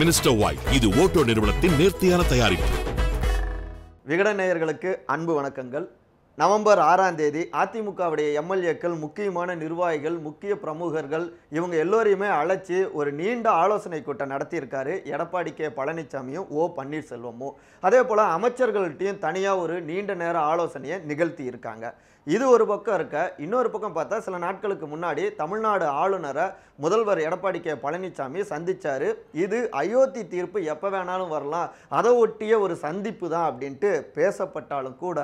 minister வாய் இது Otto நிறுவனத்தின் நேர்த்தியான தயாரிப்பு நேயர்களுக்கு அன்பு வணக்கங்கள் நவம்பர் ஆறாம் தேதி அதிமுகவுடைய எம்எல்ஏக்கள் முக்கியமான நிர்வாகிகள் முக்கிய பிரமுகர்கள் இவங்க எல்லோரையுமே அழைச்சி ஒரு நீண்ட ஆலோசனை கூட்டம் நடத்தியிருக்காரு எடப்பாடி கே பழனிசாமியும் ஓ பன்னீர்செல்வமும் அதே போல் அமைச்சர்கள்ட்டையும் தனியாக ஒரு நீண்ட நேர ஆலோசனையை நிகழ்த்தி இருக்காங்க இது ஒரு பக்கம் இருக்க இன்னொரு பக்கம் பார்த்தா சில நாட்களுக்கு முன்னாடி தமிழ்நாடு ஆளுநரை முதல்வர் எடப்பாடி கே பழனிசாமி சந்தித்தார் இது அயோத்தி தீர்ப்பு எப்போ வேணாலும் வரலாம் அதை ஒட்டிய ஒரு சந்திப்பு தான் அப்படின்ட்டு பேசப்பட்டாலும் கூட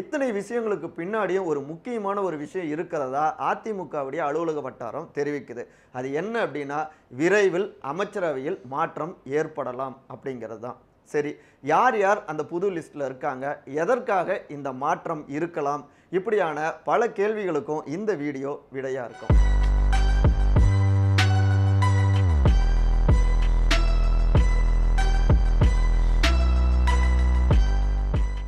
இத்தனை விஷயங்களுக்கு பின்னாடியும் ஒரு முக்கியமான ஒரு விஷயம் இருக்கிறதா அதிமுகவுடைய அலுவலக வட்டாரம் தெரிவிக்குது அது என்ன அப்படின்னா விரைவில் அமைச்சரவையில் மாற்றம் ஏற்படலாம் அப்படிங்கிறது தான் சரி யார் யார் அந்த புது லிஸ்ட்டில் இருக்காங்க எதற்காக இந்த மாற்றம் இருக்கலாம் இப்படியான பல கேள்விகளுக்கும் இந்த வீடியோ விடையாக இருக்கும்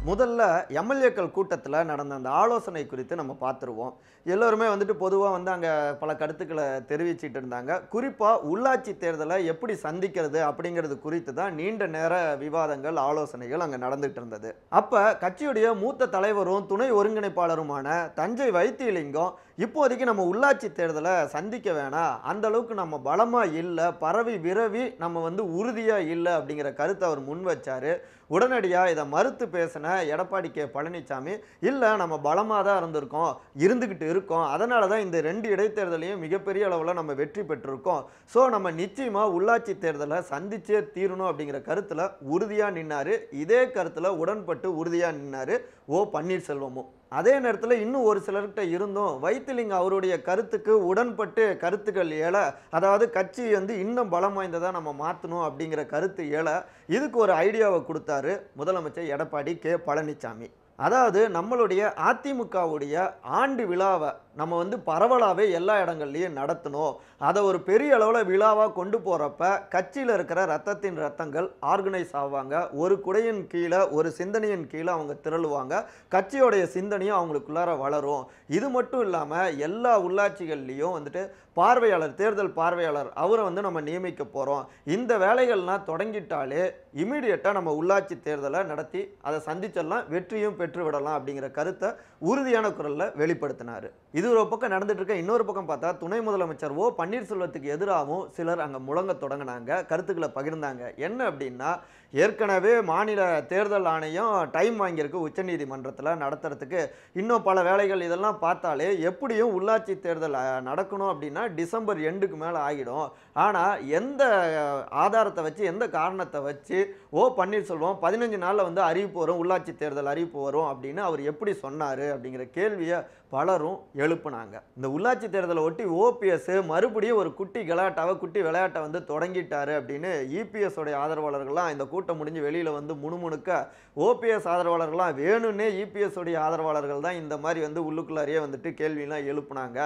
முதல்ல எம்எல்ஏக்கள் கூட்டத்தில் நடந்த அந்த ஆலோசனை குறித்து நம்ம பார்த்துருவோம் எல்லோருமே வந்துட்டு பொதுவாக வந்து அங்கே பல கருத்துக்களை தெரிவிச்சிட்டு இருந்தாங்க குறிப்பாக உள்ளாட்சி தேர்தலை எப்படி சந்திக்கிறது அப்படிங்கிறது குறித்து தான் நீண்ட நேர விவாதங்கள் ஆலோசனைகள் அங்கே நடந்துகிட்டு இருந்தது அப்போ கட்சியுடைய மூத்த தலைவரும் துணை ஒருங்கிணைப்பாளருமான தஞ்சை வைத்தியலிங்கம் இப்போதைக்கு நம்ம உள்ளாட்சி தேர்தலை சந்திக்க வேணாம் அந்த அளவுக்கு நம்ம பலமாக இல்லை பரவி விரவி நம்ம வந்து உறுதியாக இல்லை அப்படிங்கிற கருத்தை அவர் முன் வச்சார் உடனடியாக இதை மறுத்து பேசின எடப்பாடி கே பழனிசாமி இல்லை நம்ம பலமாக தான் இருந்திருக்கோம் இருந்துக்கிட்டு இருக்கோம் அதனால தான் இந்த ரெண்டு இடைத்தேர்தலையும் மிகப்பெரிய அளவில் நம்ம வெற்றி பெற்றிருக்கோம் ஸோ நம்ம நிச்சயமாக உள்ளாட்சி தேர்தலை சந்திச்சே தீரணும் அப்படிங்கிற கருத்தில் உறுதியாக நின்னார் இதே கருத்தில் உடன்பட்டு உறுதியாக நின்னார் ஓ பன்னீர்செல்வமும் அதே நேரத்தில் இன்னும் ஒரு சிலர்கிட்ட இருந்தும் வைத்திலிங்க அவருடைய கருத்துக்கு உடன்பட்டு கருத்துக்கள் ஏழ அதாவது கட்சி வந்து இன்னும் பலம் வாய்ந்ததாக நம்ம மாற்றணும் அப்படிங்கிற கருத்து ஏழ இதுக்கு ஒரு ஐடியாவை கொடுத்தாரு முதலமைச்சர் எடப்பாடி கே பழனிசாமி அதாவது நம்மளுடைய அதிமுகவுடைய ஆண்டு விழாவை நம்ம வந்து பரவலாகவே எல்லா இடங்கள்லையும் நடத்தணும் அதை ஒரு பெரிய அளவில் விழாவாக கொண்டு போகிறப்ப கட்சியில் இருக்கிற ரத்தத்தின் ரத்தங்கள் ஆர்கனைஸ் ஆவாங்க ஒரு குடையின் கீழே ஒரு சிந்தனையின் கீழே அவங்க திரளுவாங்க கட்சியோடைய சிந்தனையும் அவங்களுக்குள்ளார வளரும் இது மட்டும் இல்லாமல் எல்லா உள்ளாட்சிகள்லேயும் வந்துட்டு பார்வையாளர் தேர்தல் பார்வையாளர் அவரை வந்து நம்ம நியமிக்க போகிறோம் இந்த வேலைகள்லாம் தொடங்கிட்டாலே இமீடியட்டாக நம்ம உள்ளாட்சி தேர்தலை நடத்தி அதை சந்திச்செல்லாம் வெற்றியும் பெற்றுவிடலாம் அப்படிங்கிற கருத்தை உறுதியான குரலில் வெளிப்படுத்தினார் இது ஒரு பக்கம் நடந்துட்டு இருக்க இன்னொரு பக்கம் பார்த்தா துணை முதலமைச்சர் ஓ பன்னீர்செல்வத்துக்கு எதிராகவும் சிலர் அங்கே முழங்க தொடங்கினாங்க கருத்துக்களை பகிர்ந்தாங்க என்ன அப்படின்னா ஏற்கனவே மாநில தேர்தல் ஆணையம் டைம் வாங்கியிருக்கு உச்சநீதிமன்றத்தில் நடத்துறதுக்கு இன்னும் பல வேலைகள் இதெல்லாம் பார்த்தாலே எப்படியும் உள்ளாட்சி தேர்தல் நடக்கணும் அப்படின்னா பார்த்தீங்கன்னா டிசம்பர் எண்டுக்கு மேலே ஆகிடும் ஆனால் எந்த ஆதாரத்தை வச்சு எந்த காரணத்தை வச்சு ஓ பன்னீர்செல்வம் பதினஞ்சு நாளில் வந்து அறிவிப்பு வரும் உள்ளாட்சி தேர்தல் அறிவிப்பு வரும் அப்படின்னு அவர் எப்படி சொன்னார் அப்படிங்கிற கேள்வியை பலரும் எழுப்புனாங்க இந்த உள்ளாட்சி தேர்தலை ஒட்டி ஓபிஎஸ் மறுபடியும் ஒரு குட்டி கலாட்டாவை குட்டி விளையாட்டை வந்து தொடங்கிட்டார் அப்படின்னு இபிஎஸ் உடைய ஆதரவாளர்கள்லாம் இந்த கூட்டம் முடிஞ்சு வெளியில் வந்து முணுமுணுக்க ஓபிஎஸ் ஆதரவாளர்கள்லாம் வேணும்னே இபிஎஸ் உடைய ஆதரவாளர்கள் தான் இந்த மாதிரி வந்து உள்ளுக்குள்ளாரியே வந்துட்டு கேள்வியெல்லாம் எழுப்புனாங்க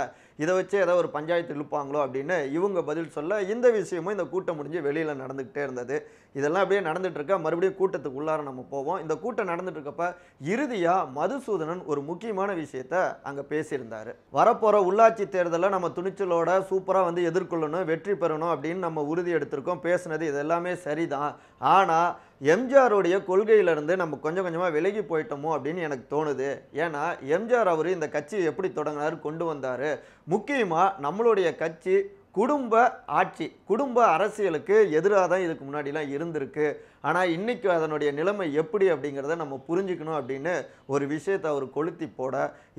இதை வச்சு ஏதோ ஒரு பஞ்சாயத்து பஞ்சாயத்து இழுப்பாங்களோ அப்படின்னு இவங்க பதில் சொல்ல இந்த விஷயமும் இந்த கூட்டம் முடிஞ்சு வெளியில் நடந்துக்கிட்டே இருந்தது இதெல்லாம் அப்படியே நடந்துகிட்ருக்கா மறுபடியும் கூட்டத்துக்கு உள்ளார நம்ம போவோம் இந்த கூட்டம் நடந்துகிட்ருக்கப்ப இறுதியாக மதுசூதனன் ஒரு முக்கியமான விஷயத்த அங்கே பேசியிருந்தார் வரப்போகிற உள்ளாட்சி தேர்தலில் நம்ம துணிச்சலோட சூப்பராக வந்து எதிர்கொள்ளணும் வெற்றி பெறணும் அப்படின்னு நம்ம உறுதி எடுத்திருக்கோம் பேசுனது இது எல்லாமே சரிதான் ஆனால் எம்ஜிஆருடைய கொள்கையிலிருந்து நம்ம கொஞ்சம் கொஞ்சமாக விலகி போயிட்டோமோ அப்படின்னு எனக்கு தோணுது ஏன்னா எம்ஜிஆர் அவர் இந்த கட்சியை எப்படி தொடங்கினார் கொண்டு வந்தார் முக்கியமாக நம்மளுடைய கட்சி குடும்ப ஆட்சி குடும்ப அரசியலுக்கு எதிராக தான் இதுக்கு முன்னாடிலாம் இருந்திருக்கு ஆனால் இன்றைக்கு அதனுடைய நிலைமை எப்படி அப்படிங்கிறத நம்ம புரிஞ்சுக்கணும் அப்படின்னு ஒரு விஷயத்தை அவர் கொளுத்தி போட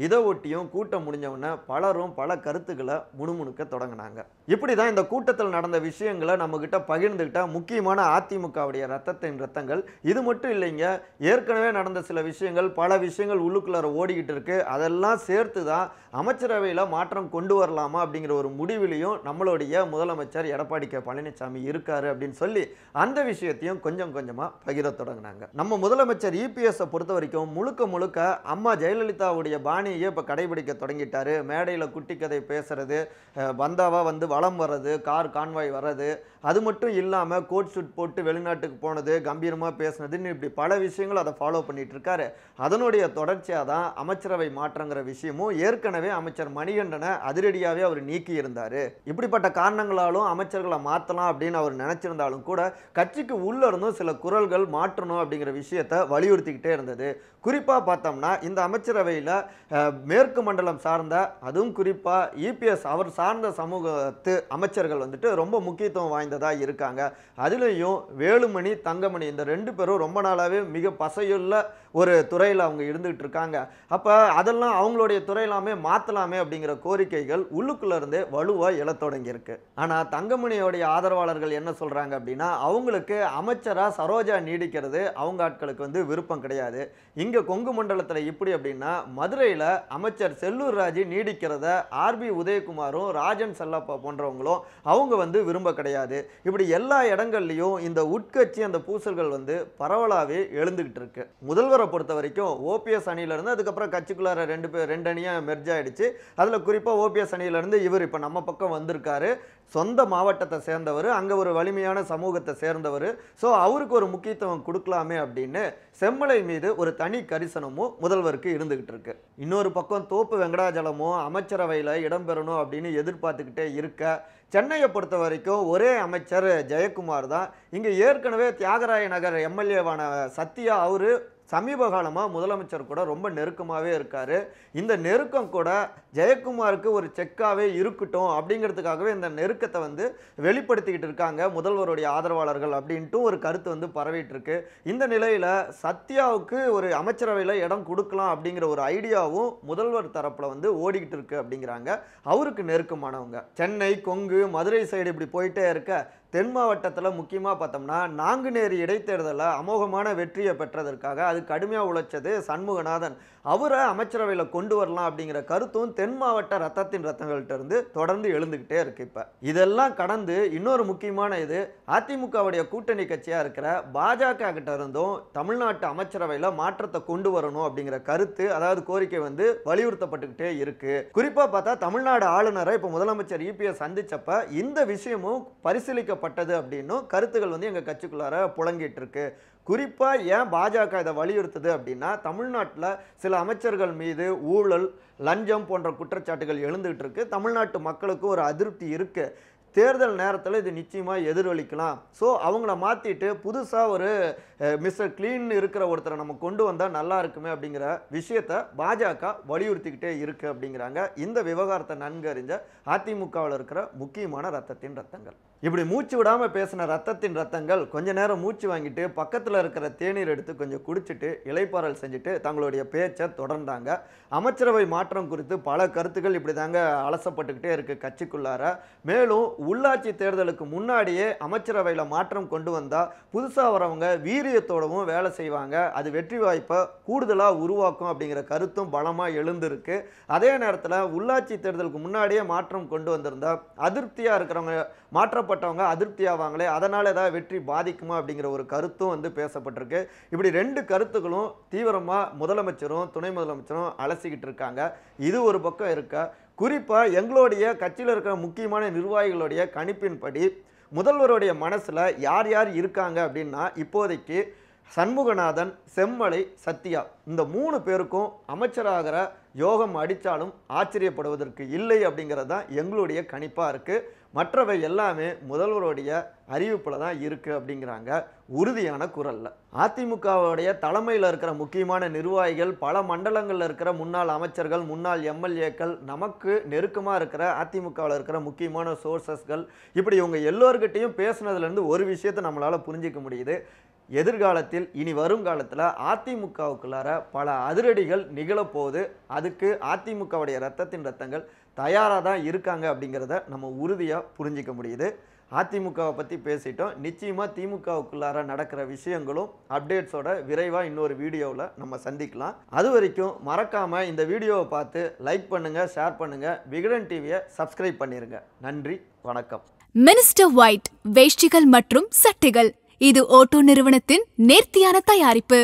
இதை ஒட்டியும் கூட்டம் முடிஞ்சவுடனே பலரும் பல கருத்துக்களை முணுமுணுக்க தொடங்கினாங்க இப்படி தான் இந்த கூட்டத்தில் நடந்த விஷயங்களை நம்மக்கிட்ட பகிர்ந்துக்கிட்டால் முக்கியமான அதிமுகவுடைய ரத்தத்தின் ரத்தங்கள் இது மட்டும் இல்லைங்க ஏற்கனவே நடந்த சில விஷயங்கள் பல விஷயங்கள் உள்ளுக்குள்ளார ஓடிக்கிட்டு இருக்குது அதெல்லாம் சேர்த்து தான் அமைச்சரவையில் மாற்றம் கொண்டு வரலாமா அப்படிங்கிற ஒரு முடிவிலையும் நம்மளுடைய முதலமைச்சர் எடப்பாடி கே பழனிசாமி இருக்காரு அப்படின்னு சொல்லி அந்த விஷயத்தையும் கொஞ்சம் கொஞ்சமாக பகிர தொடங்கினாங்க நம்ம முதலமைச்சர் இபிஎஸை பொறுத்த வரைக்கும் முழுக்க முழுக்க அம்மா ஜெயலலிதாவுடைய பாணியை இப்போ கடைபிடிக்க தொடங்கிட்டாரு மேடையில் குட்டி கதை பேசுறது வந்தாவா வந்து வளம் வர்றது கார் கான்வாய் வர்றது அது மட்டும் இல்லாமல் கோட் ஷூட் போட்டு வெளிநாட்டுக்கு போனது கம்பீரமாக பேசுனதுன்னு இப்படி பல விஷயங்களும் அதை ஃபாலோ பண்ணிட்டு இருக்காரு அதனுடைய தொடர்ச்சியாக தான் அமைச்சரவை மாற்றங்கிற விஷயமும் ஏற்கனவே அமைச்சர் மணிகண்டனை அதிரடியாகவே அவர் நீக்கி இருந்தார் இப்படிப்பட்ட காரணங்களாலும் அமைச்சர்களை மாற்றலாம் அப்படின்னு அவர் நினச்சிருந்தாலும் கூட கட்சிக்கு உள்ளே இருந்தும் சில குரல்கள் மாற்றணும் அப்படிங்கிற விஷயத்தை வலியுறுத்திக்கிட்டே இருந்தது குறிப்பாக பார்த்தோம்னா இந்த அமைச்சரவையில் மேற்கு மண்டலம் சார்ந்த அதுவும் குறிப்பாக இபிஎஸ் அவர் சார்ந்த சமூகத்து அமைச்சர்கள் வந்துட்டு ரொம்ப முக்கியத்துவம் வாய்ந்ததாக இருக்காங்க அதுலேயும் வேலுமணி தங்கமணி இந்த ரெண்டு பேரும் ரொம்ப நாளாகவே மிக பசையுள்ள ஒரு துறையில் அவங்க இருந்துகிட்டு இருக்காங்க அப்போ அதெல்லாம் அவங்களுடைய துறையிலாமே மாற்றலாமே அப்படிங்கிற கோரிக்கைகள் உள்ளுக்குள்ளேருந்தே வலுவாக எழத் தொடங்கியிருக்கு ஆனால் தங்கமணியோடைய ஆதரவாளர்கள் என்ன சொல்கிறாங்க அப்படின்னா அவங்களுக்கு அமைச்சராக ஆனால் சரோஜா நீடிக்கிறது அவங்க ஆட்களுக்கு வந்து விருப்பம் கிடையாது இங்கே கொங்கு மண்டலத்தில் இப்படி அப்படின்னா மதுரையில் அமைச்சர் செல்லூர் ராஜு நீடிக்கிறத ஆர்பி உதயகுமாரும் ராஜன் செல்லப்பா போன்றவங்களும் அவங்க வந்து விரும்ப கிடையாது இப்படி எல்லா இடங்கள்லையும் இந்த உட்கட்சி அந்த பூசல்கள் வந்து பரவலாகவே எழுந்துக்கிட்டு இருக்கு முதல்வரை பொறுத்த வரைக்கும் ஓபிஎஸ் அணியிலேருந்து அதுக்கப்புறம் கட்சிக்குள்ளார ரெண்டு பேர் ரெண்டு அணியாக மெர்ஜ் ஆகிடுச்சு அதில் குறிப்பாக ஓபிஎஸ் அணியிலேருந்து இவர் இப்போ நம்ம பக்கம் வந்திருக்காரு சொந்த மாவட்டத்தை சேர்ந்தவர் அங்கே ஒரு வலிமையான சமூகத்தை சேர்ந்தவர் ஸோ அவர் அவருக்கு ஒரு முக்கியத்துவம் கொடுக்கலாமே அப்படின்னு செம்மலை மீது ஒரு தனி கரிசனமும் முதல்வருக்கு இருந்துகிட்டு இருக்கு இன்னொரு பக்கம் தோப்பு வெங்கடாஜலமும் அமைச்சரவையில் இடம்பெறணும் அப்படின்னு எதிர்பார்த்துக்கிட்டே இருக்க சென்னையை பொறுத்த வரைக்கும் ஒரே அமைச்சர் ஜெயக்குமார் தான் இங்கே ஏற்கனவே தியாகராய நகர் எம்எல்ஏவான சத்யா அவர் சமீப காலமாக முதலமைச்சர் கூட ரொம்ப நெருக்கமாகவே இருக்கார் இந்த நெருக்கம் கூட ஜெயக்குமாருக்கு ஒரு செக்காகவே இருக்கட்டும் அப்படிங்கிறதுக்காகவே இந்த நெருக்கத்தை வந்து வெளிப்படுத்திக்கிட்டு இருக்காங்க முதல்வருடைய ஆதரவாளர்கள் அப்படின்ட்டு ஒரு கருத்து வந்து பரவிட்டுருக்கு இந்த நிலையில் சத்யாவுக்கு ஒரு அமைச்சரவையில் இடம் கொடுக்கலாம் அப்படிங்கிற ஒரு ஐடியாவும் முதல்வர் தரப்பில் வந்து ஓடிக்கிட்டு இருக்கு அப்படிங்கிறாங்க அவருக்கு நெருக்கமானவங்க சென்னை கொங்கு மதுரை சைடு இப்படி போயிட்டே இருக்க தென் மாவட்டத்தில் முக்கியமாக பார்த்தோம்னா நாங்குநேரி இடைத்தேர்தலில் அமோகமான வெற்றியை பெற்றதற்காக அது கடுமையாக உழைச்சது சண்முகநாதன் அவரை அமைச்சரவையில் கொண்டு வரலாம் அப்படிங்கிற கருத்தும் தென் மாவட்ட ரத்தத்தின் ரத்தங்கள்கிட்ட இருந்து தொடர்ந்து எழுந்துக்கிட்டே இருக்குது இப்போ இதெல்லாம் கடந்து இன்னொரு முக்கியமான இது அதிமுகவுடைய கூட்டணி கட்சியாக இருக்கிற பாஜக கிட்ட இருந்தும் தமிழ்நாட்டு அமைச்சரவையில் மாற்றத்தை கொண்டு வரணும் அப்படிங்கிற கருத்து அதாவது கோரிக்கை வந்து வலியுறுத்தப்பட்டுக்கிட்டே இருக்குது குறிப்பாக பார்த்தா தமிழ்நாடு ஆளுநரை இப்போ முதலமைச்சர் இபிஎஸ் சந்திச்சப்ப இந்த விஷயமும் பரிசீலிக்க வைக்கப்பட்டது அப்படின்னும் கருத்துக்கள் வந்து எங்கள் கட்சிக்குள்ளார புழங்கிட்டு இருக்கு குறிப்பாக ஏன் பாஜக இதை வலியுறுத்துது அப்படின்னா தமிழ்நாட்டில் சில அமைச்சர்கள் மீது ஊழல் லஞ்சம் போன்ற குற்றச்சாட்டுகள் எழுந்துகிட்டு இருக்கு தமிழ்நாட்டு மக்களுக்கு ஒரு அதிருப்தி இருக்குது தேர்தல் நேரத்தில் இது நிச்சயமாக எதிரொலிக்கலாம் ஸோ அவங்கள மாற்றிட்டு புதுசாக ஒரு மிஸ்டர் கிளீன் இருக்கிற ஒருத்தரை நம்ம கொண்டு வந்தால் நல்லா இருக்குமே அப்படிங்கிற விஷயத்த பாஜக வலியுறுத்திக்கிட்டே இருக்குது அப்படிங்கிறாங்க இந்த விவகாரத்தை நன்கு அறிஞ்ச அதிமுகவில் இருக்கிற முக்கியமான ரத்தத்தின் ரத்தங்கள் இப்படி மூச்சு விடாமல் பேசின ரத்தத்தின் ரத்தங்கள் கொஞ்ச நேரம் மூச்சு வாங்கிட்டு பக்கத்தில் இருக்கிற தேநீர் எடுத்து கொஞ்சம் குடிச்சிட்டு இலைப்பாறல் செஞ்சுட்டு தங்களுடைய பேச்சை தொடர்ந்தாங்க அமைச்சரவை மாற்றம் குறித்து பல கருத்துக்கள் இப்படி தாங்க அலசப்பட்டுக்கிட்டே இருக்குது கட்சிக்குள்ளார மேலும் உள்ளாட்சி தேர்தலுக்கு முன்னாடியே அமைச்சரவையில் மாற்றம் கொண்டு வந்தால் புதுசாக வரவங்க வீரியத்தோடவும் வேலை செய்வாங்க அது வெற்றி வாய்ப்பை கூடுதலாக உருவாக்கும் அப்படிங்கிற கருத்தும் பலமாக எழுந்திருக்கு அதே நேரத்தில் உள்ளாட்சி தேர்தலுக்கு முன்னாடியே மாற்றம் கொண்டு வந்திருந்தா அதிருப்தியாக இருக்கிறவங்க மாற்றப்பட்டவங்க ஆவாங்களே அதனால் ஏதாவது வெற்றி பாதிக்குமா அப்படிங்கிற ஒரு கருத்தும் வந்து பேசப்பட்டிருக்கு இப்படி ரெண்டு கருத்துக்களும் தீவிரமாக முதலமைச்சரும் துணை முதலமைச்சரும் அலசிக்கிட்டு இருக்காங்க இது ஒரு பக்கம் இருக்கா குறிப்பாக எங்களுடைய கட்சியில் இருக்கிற முக்கியமான நிர்வாகிகளுடைய கணிப்பின்படி முதல்வருடைய மனசில் யார் யார் இருக்காங்க அப்படின்னா இப்போதைக்கு சண்முகநாதன் செம்மலை சத்யா இந்த மூணு பேருக்கும் அமைச்சராகிற யோகம் அடித்தாலும் ஆச்சரியப்படுவதற்கு இல்லை அப்படிங்கிறது தான் எங்களுடைய கணிப்பாக இருக்குது மற்றவை எல்லாமே முதல்வருடைய அறிவிப்பில் தான் இருக்குது அப்படிங்கிறாங்க உறுதியான குரலில் அதிமுகவுடைய தலைமையில் இருக்கிற முக்கியமான நிர்வாகிகள் பல மண்டலங்களில் இருக்கிற முன்னாள் அமைச்சர்கள் முன்னாள் எம்எல்ஏக்கள் நமக்கு நெருக்கமாக இருக்கிற அதிமுகவில் இருக்கிற முக்கியமான சோர்சஸ்கள் இப்படி இவங்க எல்லோருக்கிட்டையும் பேசுனதுலேருந்து ஒரு விஷயத்தை நம்மளால் புரிஞ்சிக்க முடியுது எதிர்காலத்தில் இனி வருங்காலத்தில் அதிமுகவுக்குள்ளார பல அதிரடிகள் நிகழப்போகுது அதுக்கு அதிமுகவுடைய ரத்தத்தின் ரத்தங்கள் தயாராக தான் இருக்காங்க அப்படிங்கிறத நம்ம உறுதியாக புரிஞ்சிக்க முடியுது அதிமுகவை பற்றி பேசிட்டோம் நிச்சயமாக திமுகவுக்குள்ளார நடக்கிற விஷயங்களும் அப்டேட்ஸோட விரைவாக இன்னொரு வீடியோவில் நம்ம சந்திக்கலாம் அது வரைக்கும் மறக்காமல் இந்த வீடியோவை பார்த்து லைக் பண்ணுங்கள் ஷேர் பண்ணுங்கள் விகடன் டிவியை சப்ஸ்கிரைப் பண்ணிடுங்க நன்றி வணக்கம் மினிஸ்டர் ஒயிட் வேஷ்டிகள் மற்றும் சட்டைகள் இது ஓட்டோ நிறுவனத்தின் நேர்த்தியான தயாரிப்பு